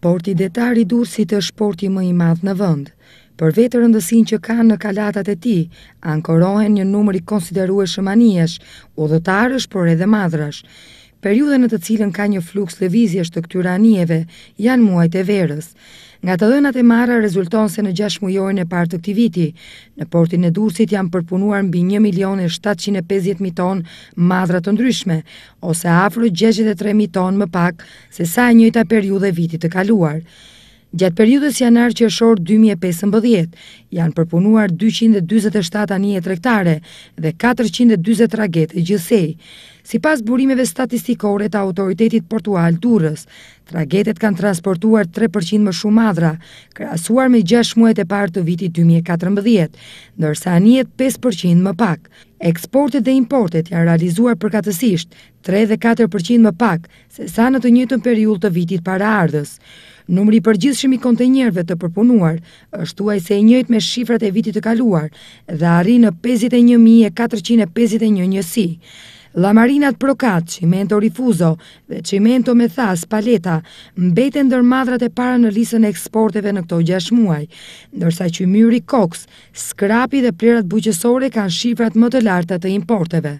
Porti detar i Durrësit është porti më i madh në vend. Për vetë rëndësinë që kanë në kalatat e tij, ankorohen një numër i konsiderueshëm anijesh, udhëtarësh por edhe madhrash. Periudha në të cilën ka një fluks lëvizjesh të këtyra anijeve janë muajt e verës. Nga të dhënat e marra rezulton se në 6 mujojnë e partë të këti viti. Në portin e dursit janë përpunuar mbi 1.750.000 ton madrat të ndryshme, ose afru 63.000 ton më pak se sa e njëta periude vitit të kaluar. Gjatë periudës janar që shorë 2015, janë përpunuar 227 anije trektare dhe 420 tragete gjësej. Si pas burimeve statistikore të autoritetit portual durës, tragetet kanë transportuar 3% më shumë madra, krasuar me 6 muet e partë të vitit 2014, nërsa anijet 5% më pak. Eksportet dhe importet janë realizuar përkatësisht 3 dhe 4% më pak, se sa në të njëtën periull të vitit para ardhës. Numri i përgjithshëm i kontenierëve të përpunuar është thuaj se i njëjtë me shifrat e vitit të kaluar dhe arri në 51451 njësi. Lamarinat Prokat, Qimento Rifuzo dhe Qimento me Thas Paleta mbeten ndër madhrat e para në listën e eksporteve në këto 6 muaj, ndërsa Qymyri koks, Skrapi dhe plerat bujqësore kanë shifrat më të larta të importeve.